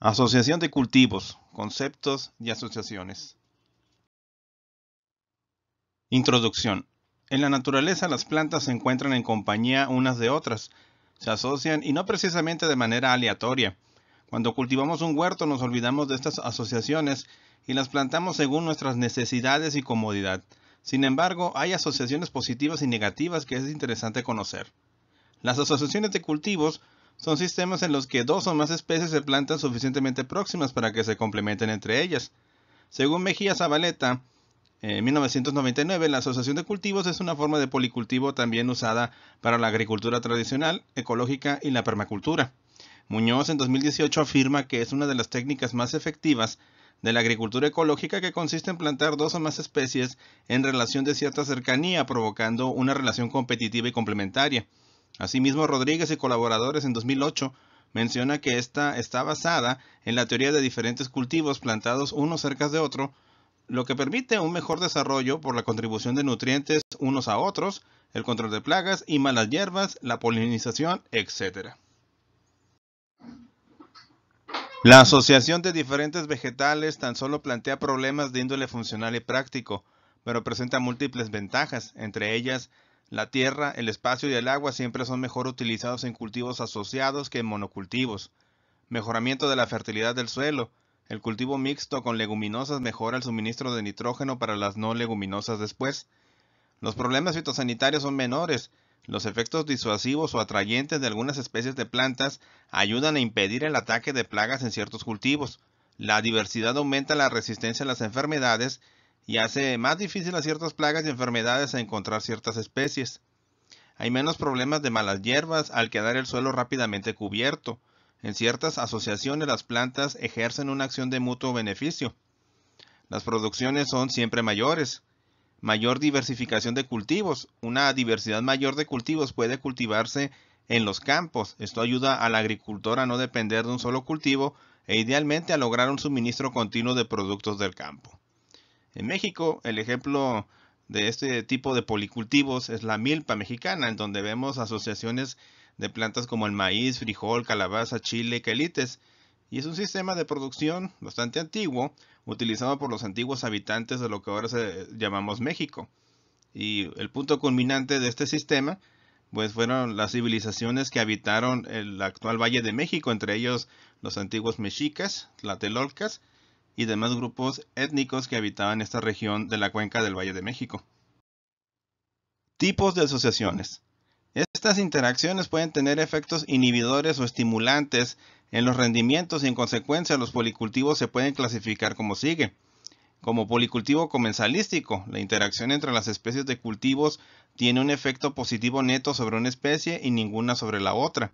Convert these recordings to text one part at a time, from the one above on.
Asociación de cultivos, conceptos y asociaciones. Introducción. En la naturaleza las plantas se encuentran en compañía unas de otras, se asocian y no precisamente de manera aleatoria. Cuando cultivamos un huerto nos olvidamos de estas asociaciones y las plantamos según nuestras necesidades y comodidad. Sin embargo, hay asociaciones positivas y negativas que es interesante conocer. Las asociaciones de cultivos son sistemas en los que dos o más especies se plantan suficientemente próximas para que se complementen entre ellas. Según Mejía Zabaleta, en 1999, la asociación de cultivos es una forma de policultivo también usada para la agricultura tradicional, ecológica y la permacultura. Muñoz en 2018 afirma que es una de las técnicas más efectivas de la agricultura ecológica que consiste en plantar dos o más especies en relación de cierta cercanía, provocando una relación competitiva y complementaria. Asimismo, Rodríguez y colaboradores en 2008 menciona que esta está basada en la teoría de diferentes cultivos plantados unos cerca de otro, lo que permite un mejor desarrollo por la contribución de nutrientes unos a otros, el control de plagas y malas hierbas, la polinización, etc. La asociación de diferentes vegetales tan solo plantea problemas de índole funcional y práctico, pero presenta múltiples ventajas, entre ellas la tierra, el espacio y el agua siempre son mejor utilizados en cultivos asociados que en monocultivos. Mejoramiento de la fertilidad del suelo. El cultivo mixto con leguminosas mejora el suministro de nitrógeno para las no leguminosas después. Los problemas fitosanitarios son menores. Los efectos disuasivos o atrayentes de algunas especies de plantas ayudan a impedir el ataque de plagas en ciertos cultivos. La diversidad aumenta la resistencia a las enfermedades y hace más difícil a ciertas plagas y enfermedades a encontrar ciertas especies. Hay menos problemas de malas hierbas al quedar el suelo rápidamente cubierto. En ciertas asociaciones las plantas ejercen una acción de mutuo beneficio. Las producciones son siempre mayores. Mayor diversificación de cultivos. Una diversidad mayor de cultivos puede cultivarse en los campos. Esto ayuda al agricultor a no depender de un solo cultivo e idealmente a lograr un suministro continuo de productos del campo. En México, el ejemplo de este tipo de policultivos es la milpa mexicana, en donde vemos asociaciones de plantas como el maíz, frijol, calabaza, chile, quelites. Y es un sistema de producción bastante antiguo, utilizado por los antiguos habitantes de lo que ahora se llamamos México. Y el punto culminante de este sistema, pues fueron las civilizaciones que habitaron el actual Valle de México, entre ellos los antiguos mexicas, tlatelolcas, y demás grupos étnicos que habitaban esta región de la cuenca del Valle de México. Tipos de asociaciones. Estas interacciones pueden tener efectos inhibidores o estimulantes en los rendimientos y en consecuencia los policultivos se pueden clasificar como sigue. Como policultivo comensalístico, la interacción entre las especies de cultivos tiene un efecto positivo neto sobre una especie y ninguna sobre la otra.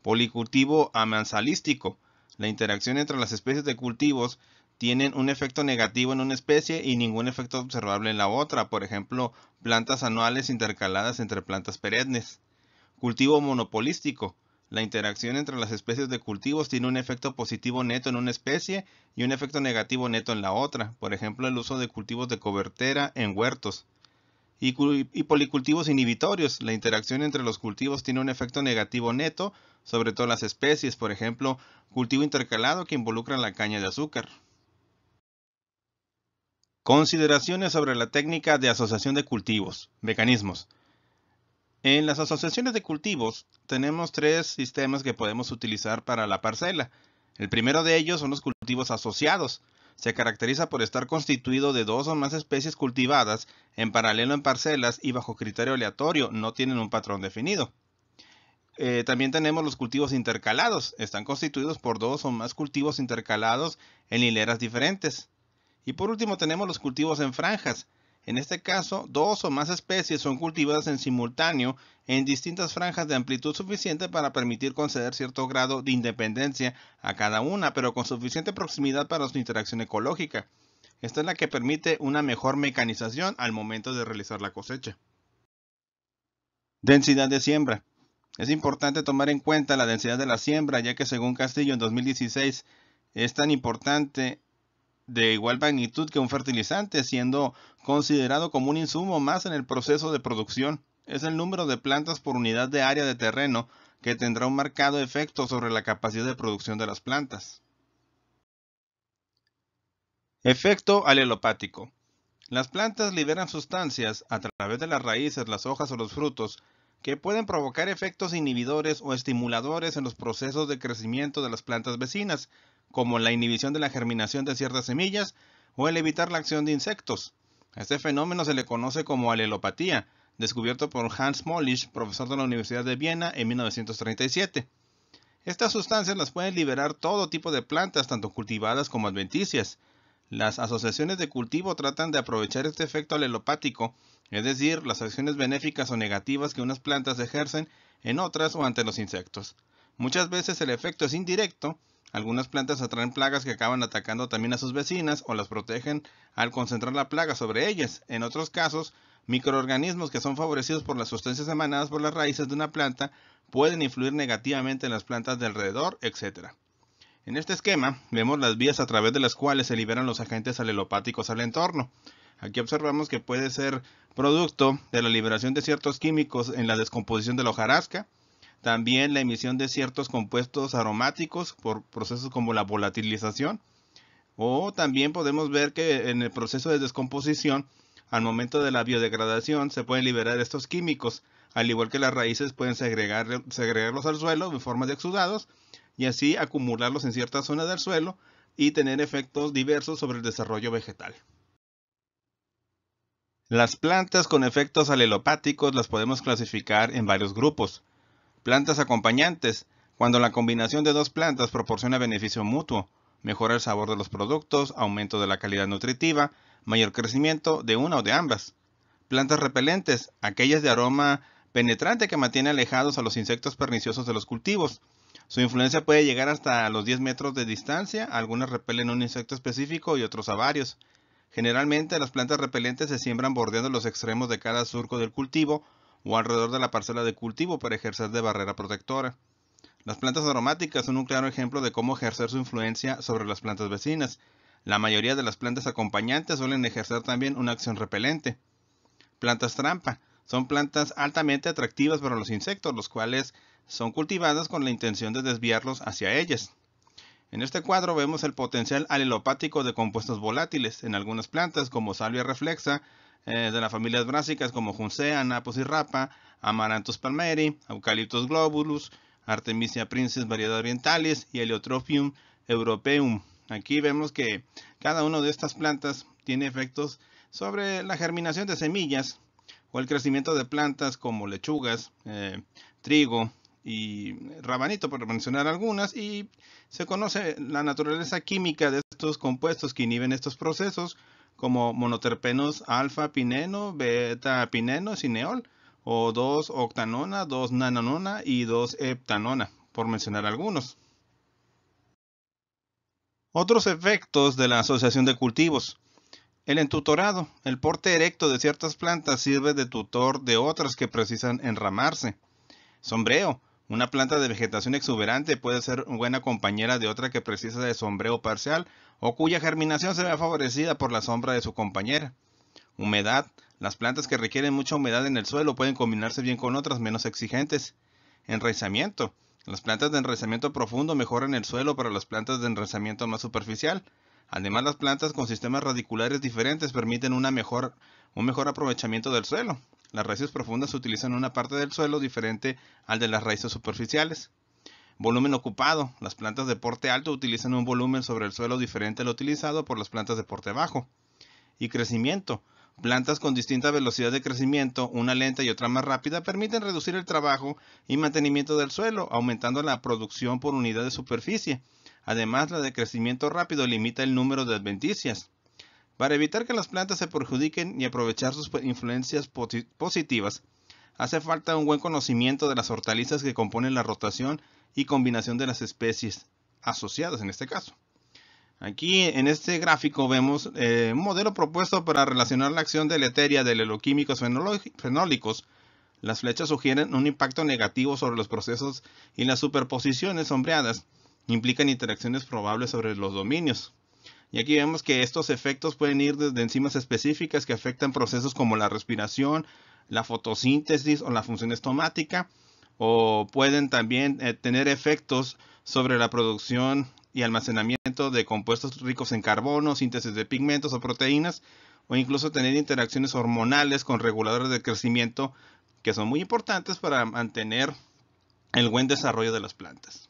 Policultivo amansalístico, la interacción entre las especies de cultivos tienen un efecto negativo en una especie y ningún efecto observable en la otra, por ejemplo, plantas anuales intercaladas entre plantas perennes. Cultivo monopolístico. La interacción entre las especies de cultivos tiene un efecto positivo neto en una especie y un efecto negativo neto en la otra, por ejemplo, el uso de cultivos de cobertera en huertos. Y, policultivos inhibitorios. La interacción entre los cultivos tiene un efecto negativo neto sobre todas las especies, por ejemplo, cultivo intercalado que involucra la caña de azúcar. Consideraciones sobre la técnica de asociación de cultivos, mecanismos. En las asociaciones de cultivos tenemos tres sistemas que podemos utilizar para la parcela. El primero de ellos son los cultivos asociados. Se caracteriza por estar constituido de dos o más especies cultivadas en paralelo en parcelas y bajo criterio aleatorio, no tienen un patrón definido. Eh, también tenemos los cultivos intercalados. Están constituidos por dos o más cultivos intercalados en hileras diferentes. Y por último tenemos los cultivos en franjas. En este caso, dos o más especies son cultivadas en simultáneo en distintas franjas de amplitud suficiente para permitir conceder cierto grado de independencia a cada una, pero con suficiente proximidad para su interacción ecológica. Esta es la que permite una mejor mecanización al momento de realizar la cosecha. Densidad de siembra. Es importante tomar en cuenta la densidad de la siembra, ya que según Castillo en 2016 es tan importante de igual magnitud que un fertilizante, siendo considerado como un insumo más en el proceso de producción. Es el número de plantas por unidad de área de terreno que tendrá un marcado efecto sobre la capacidad de producción de las plantas. Efecto alelopático. Las plantas liberan sustancias a través de las raíces, las hojas o los frutos que pueden provocar efectos inhibidores o estimuladores en los procesos de crecimiento de las plantas vecinas, como la inhibición de la germinación de ciertas semillas o el evitar la acción de insectos. este fenómeno se le conoce como alelopatía, descubierto por Hans Mollisch, profesor de la Universidad de Viena en 1937. Estas sustancias las pueden liberar todo tipo de plantas, tanto cultivadas como adventicias, las asociaciones de cultivo tratan de aprovechar este efecto alelopático, es decir, las acciones benéficas o negativas que unas plantas ejercen en otras o ante los insectos. Muchas veces el efecto es indirecto, algunas plantas atraen plagas que acaban atacando también a sus vecinas o las protegen al concentrar la plaga sobre ellas. En otros casos, microorganismos que son favorecidos por las sustancias emanadas por las raíces de una planta pueden influir negativamente en las plantas de alrededor, etc. En este esquema vemos las vías a través de las cuales se liberan los agentes alelopáticos al entorno. Aquí observamos que puede ser producto de la liberación de ciertos químicos en la descomposición de la hojarasca, también la emisión de ciertos compuestos aromáticos por procesos como la volatilización, o también podemos ver que en el proceso de descomposición, al momento de la biodegradación, se pueden liberar estos químicos, al igual que las raíces pueden segregarlos al suelo en forma de exudados, y así acumularlos en ciertas zonas del suelo y tener efectos diversos sobre el desarrollo vegetal. Las plantas con efectos alelopáticos las podemos clasificar en varios grupos. Plantas acompañantes, cuando la combinación de dos plantas proporciona beneficio mutuo, mejora el sabor de los productos, aumento de la calidad nutritiva, mayor crecimiento de una o de ambas. Plantas repelentes, aquellas de aroma penetrante que mantiene alejados a los insectos perniciosos de los cultivos, su influencia puede llegar hasta los 10 metros de distancia, algunas repelen un insecto específico y otros a varios. Generalmente las plantas repelentes se siembran bordeando los extremos de cada surco del cultivo o alrededor de la parcela de cultivo para ejercer de barrera protectora. Las plantas aromáticas son un claro ejemplo de cómo ejercer su influencia sobre las plantas vecinas. La mayoría de las plantas acompañantes suelen ejercer también una acción repelente. Plantas trampa. Son plantas altamente atractivas para los insectos, los cuales son cultivadas con la intención de desviarlos hacia ellas. En este cuadro vemos el potencial alelopático de compuestos volátiles en algunas plantas como salvia reflexa, eh, de las familias brásicas como juncea, napos y rapa, amaranthus palmeri, eucaliptus globulus, artemisia princes variedad orientalis y heliotropium europeum. Aquí vemos que cada una de estas plantas tiene efectos sobre la germinación de semillas o el crecimiento de plantas como lechugas, eh, trigo, y rabanito, por mencionar algunas, y se conoce la naturaleza química de estos compuestos que inhiben estos procesos, como monoterpenos alfa-pineno, beta-pineno, cineol, o 2-octanona, 2-nananona y 2-heptanona, por mencionar algunos. Otros efectos de la asociación de cultivos. El entutorado, el porte erecto de ciertas plantas sirve de tutor de otras que precisan enramarse. Sombreo, una planta de vegetación exuberante puede ser buena compañera de otra que precisa de sombreo parcial o cuya germinación se vea favorecida por la sombra de su compañera. Humedad. Las plantas que requieren mucha humedad en el suelo pueden combinarse bien con otras menos exigentes. Enraizamiento. Las plantas de enraizamiento profundo mejoran el suelo para las plantas de enraizamiento más superficial. Además, las plantas con sistemas radiculares diferentes permiten un mejor aprovechamiento del suelo. Las raíces profundas utilizan una parte del suelo diferente al de las raíces superficiales. Volumen ocupado. Las plantas de porte alto utilizan un volumen sobre el suelo diferente al utilizado por las plantas de porte bajo. Y crecimiento. Plantas con distinta velocidad de crecimiento, una lenta y otra más rápida, permiten reducir el trabajo y mantenimiento del suelo, aumentando la producción por unidad de superficie. Además, la de crecimiento rápido limita el número de adventicias. Para evitar que las plantas se perjudiquen y aprovechar sus influencias positivas, hace falta un buen conocimiento de las hortalizas que componen la rotación y combinación de las especies asociadas en este caso. Aquí en este gráfico vemos eh, un modelo propuesto para relacionar la acción de deleteria de leloquímicos fenólicos. Las flechas sugieren un impacto negativo sobre los procesos y las superposiciones sombreadas implican interacciones probables sobre los dominios. Y aquí vemos que estos efectos pueden ir desde enzimas específicas que afectan procesos como la respiración, la fotosíntesis o la función estomática, o pueden también eh, tener efectos sobre la producción y almacenamiento de compuestos ricos en carbono, síntesis de pigmentos o proteínas, o incluso tener interacciones hormonales con reguladores de crecimiento que son muy importantes para mantener el buen desarrollo de las plantas.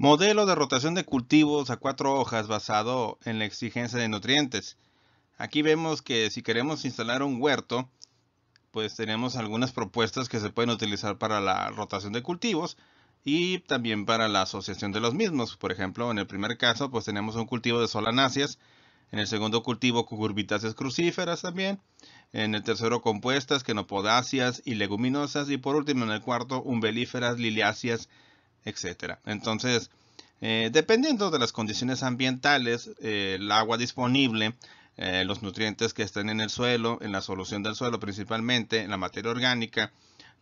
Modelo de rotación de cultivos a cuatro hojas basado en la exigencia de nutrientes. Aquí vemos que si queremos instalar un huerto, pues tenemos algunas propuestas que se pueden utilizar para la rotación de cultivos y también para la asociación de los mismos. Por ejemplo, en el primer caso, pues tenemos un cultivo de solanáceas, en el segundo cultivo cucurbitáceas crucíferas también, en el tercero compuestas, quenopodáceas y leguminosas y por último en el cuarto umbelíferas, liliáceas etcétera. Entonces, eh, dependiendo de las condiciones ambientales, eh, el agua disponible, eh, los nutrientes que estén en el suelo, en la solución del suelo principalmente, en la materia orgánica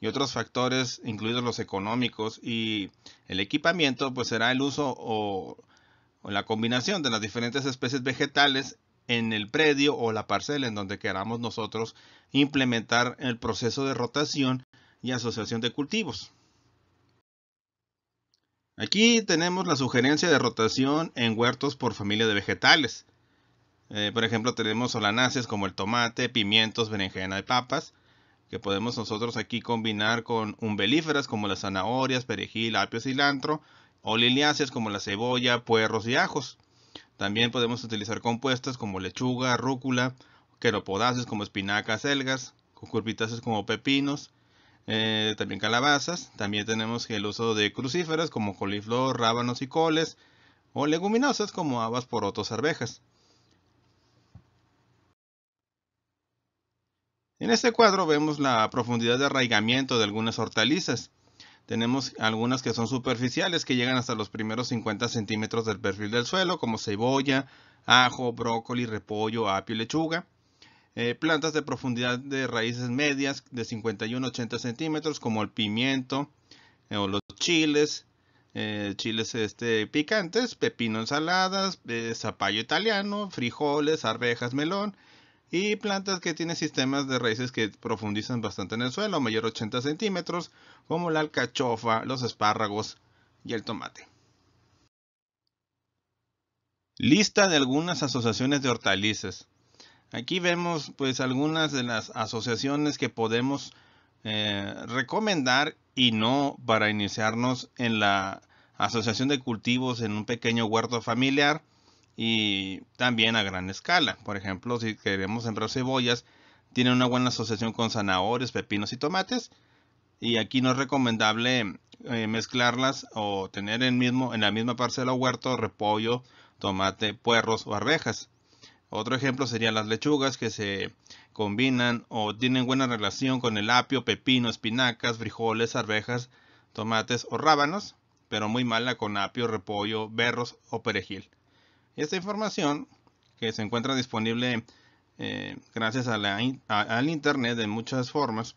y otros factores, incluidos los económicos y el equipamiento, pues será el uso o la combinación de las diferentes especies vegetales en el predio o la parcela en donde queramos nosotros implementar el proceso de rotación y asociación de cultivos. Aquí tenemos la sugerencia de rotación en huertos por familia de vegetales. Eh, por ejemplo, tenemos solanáceas como el tomate, pimientos, berenjena y papas, que podemos nosotros aquí combinar con umbelíferas como las zanahorias, perejil, apio, cilantro, o liliáceas como la cebolla, puerros y ajos. También podemos utilizar compuestas como lechuga, rúcula, queropodáceas como espinacas, elgas, cucurbitáceas como pepinos, eh, también calabazas, también tenemos el uso de crucíferas como coliflor, rábanos y coles, o leguminosas como habas, porotos, arvejas. En este cuadro vemos la profundidad de arraigamiento de algunas hortalizas. Tenemos algunas que son superficiales que llegan hasta los primeros 50 centímetros del perfil del suelo como cebolla, ajo, brócoli, repollo, apio y lechuga. Eh, plantas de profundidad de raíces medias de 51 a 80 centímetros, como el pimiento eh, o los chiles, eh, chiles este, picantes, pepino ensaladas, zapallo italiano, frijoles, arvejas, melón. Y plantas que tienen sistemas de raíces que profundizan bastante en el suelo, mayor 80 centímetros, como la alcachofa, los espárragos y el tomate. Lista de algunas asociaciones de hortalizas. Aquí vemos pues algunas de las asociaciones que podemos eh, recomendar y no para iniciarnos en la asociación de cultivos en un pequeño huerto familiar y también a gran escala. Por ejemplo, si queremos sembrar cebollas, tiene una buena asociación con zanahorias, pepinos y tomates. Y aquí no es recomendable eh, mezclarlas o tener en, mismo, en la misma parcela huerto, repollo, tomate, puerros o arvejas. Otro ejemplo serían las lechugas que se combinan o tienen buena relación con el apio, pepino, espinacas, frijoles, arvejas, tomates o rábanos, pero muy mala con apio, repollo, berros o perejil. Esta información que se encuentra disponible eh, gracias al internet de muchas formas,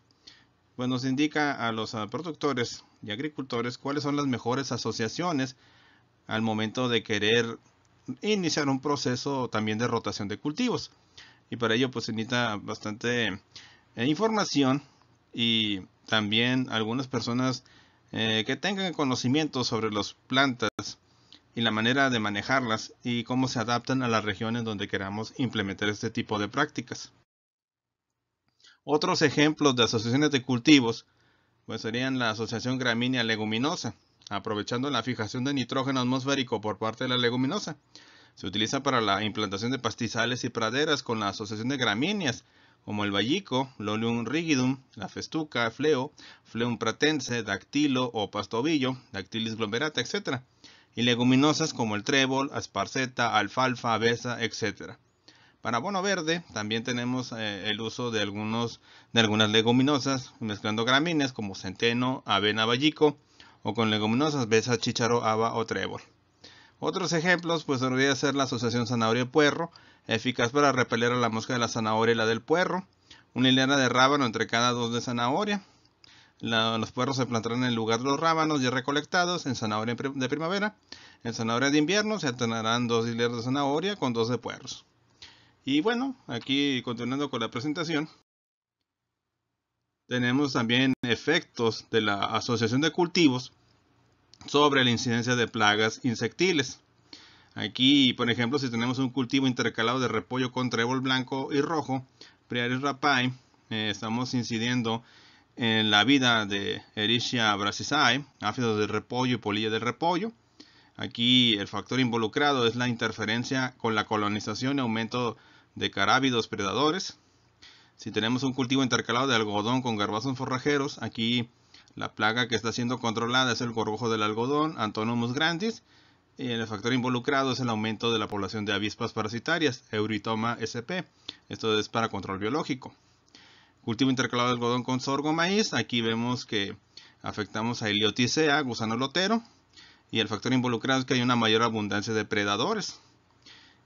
pues nos indica a los productores y agricultores cuáles son las mejores asociaciones al momento de querer iniciar un proceso también de rotación de cultivos. Y para ello pues se necesita bastante eh, información y también algunas personas eh, que tengan conocimiento sobre las plantas y la manera de manejarlas y cómo se adaptan a las regiones donde queramos implementar este tipo de prácticas. Otros ejemplos de asociaciones de cultivos pues serían la Asociación Gramínea Leguminosa, aprovechando la fijación de nitrógeno atmosférico por parte de la leguminosa. Se utiliza para la implantación de pastizales y praderas con la asociación de gramíneas, como el vallico, lolium rigidum, la festuca, fleo, fleum pratense, dactilo o pastobillo, dactilis glomerata, etc. Y leguminosas como el trébol, asparceta, alfalfa, avesa, etc. Para abono verde también tenemos eh, el uso de, algunos, de algunas leguminosas mezclando gramíneas como centeno, avena, vallico, o con leguminosas, besas, chicharo, haba o trébol. Otros ejemplos, pues debería ser la asociación zanahoria-puerro, eficaz para repeler a la mosca de la zanahoria y la del puerro, una hilera de rábano entre cada dos de zanahoria, los puerros se plantarán en el lugar de los rábanos ya recolectados en zanahoria de primavera, en zanahoria de invierno se alternarán dos hileras de zanahoria con dos de puerros. Y bueno, aquí continuando con la presentación, tenemos también efectos de la Asociación de Cultivos sobre la incidencia de plagas insectiles. Aquí, por ejemplo, si tenemos un cultivo intercalado de repollo con trébol blanco y rojo, Priaris rapae, eh, estamos incidiendo en la vida de Ericia brasisae, áfidos de repollo y polilla de repollo. Aquí el factor involucrado es la interferencia con la colonización y aumento de carábidos predadores. Si tenemos un cultivo intercalado de algodón con garbazos forrajeros, aquí la plaga que está siendo controlada es el gorgojo del algodón, Antonomus grandis, y el factor involucrado es el aumento de la población de avispas parasitarias, Euritoma sp. Esto es para control biológico. Cultivo intercalado de algodón con sorgo maíz. Aquí vemos que afectamos a Helioticea, gusano lotero. Y el factor involucrado es que hay una mayor abundancia de predadores.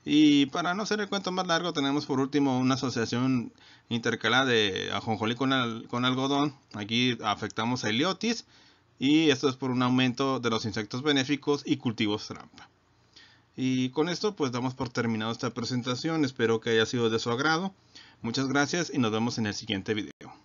Y para no hacer el cuento más largo, tenemos por último una asociación intercalada de ajonjolí con, con algodón. Aquí afectamos a heliotis y esto es por un aumento de los insectos benéficos y cultivos trampa. Y con esto pues damos por terminado esta presentación, espero que haya sido de su agrado. Muchas gracias y nos vemos en el siguiente video.